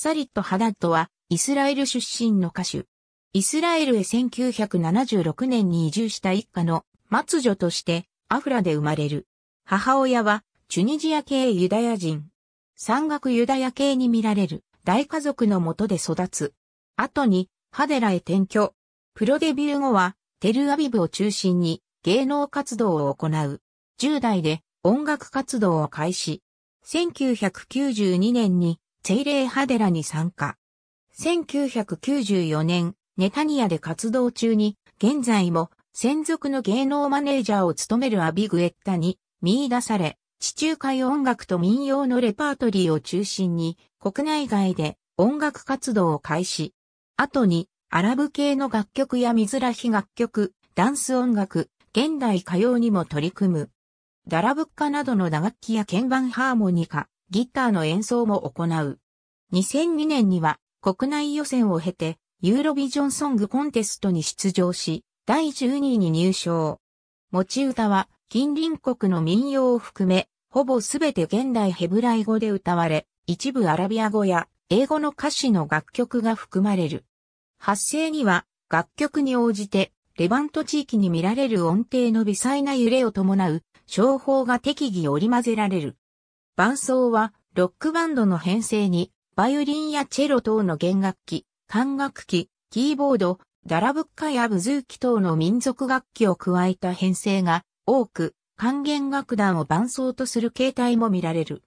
サリット・ハダッドは、イスラエル出身の歌手。イスラエルへ1976年に移住した一家の末女としてアフラで生まれる。母親はチュニジア系ユダヤ人。山岳ユダヤ系に見られる大家族のもとで育つ。後にハデラへ転居。プロデビュー後はテルアビブを中心に芸能活動を行う。10代で音楽活動を開始。1992年にチェイレーハデラに参加。1994年、ネタニアで活動中に、現在も専属の芸能マネージャーを務めるアビグエッタに見出され、地中海音楽と民謡のレパートリーを中心に国内外で音楽活動を開始。後にアラブ系の楽曲や水らひ楽曲、ダンス音楽、現代歌謡にも取り組む。ダラブッカなどの打楽器や鍵盤ハーモニカ、ギターの演奏も行う。2002年には国内予選を経てユーロビジョンソングコンテストに出場し、第12位に入賞。持ち歌は近隣国の民謡を含め、ほぼすべて現代ヘブライ語で歌われ、一部アラビア語や英語の歌詞の楽曲が含まれる。発声には楽曲に応じてレバント地域に見られる音程の微細な揺れを伴う、商法が適宜織り混ぜられる。伴奏は、ロックバンドの編成に、バイオリンやチェロ等の弦楽器、管楽器、キーボード、ダラブッカやブズーキ等の民族楽器を加えた編成が多く、管弦楽団を伴奏とする形態も見られる。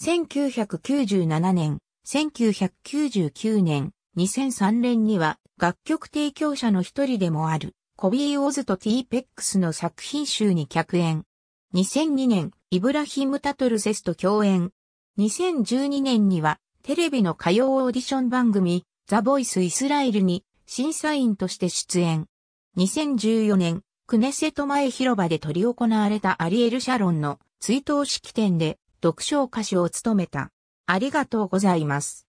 1997年、1999年、2003年には楽曲提供者の一人でもあるコビー・オズとティー・ペックスの作品集に客演、2002年、イブラヒム・タトルセスと共演。2012年には、テレビの歌謡オーディション番組、ザ・ボイス・イスラエルに審査員として出演。2014年、クネセト前広場で取り行われたアリエル・シャロンの追悼式典で、読唱歌手を務めた。ありがとうございます。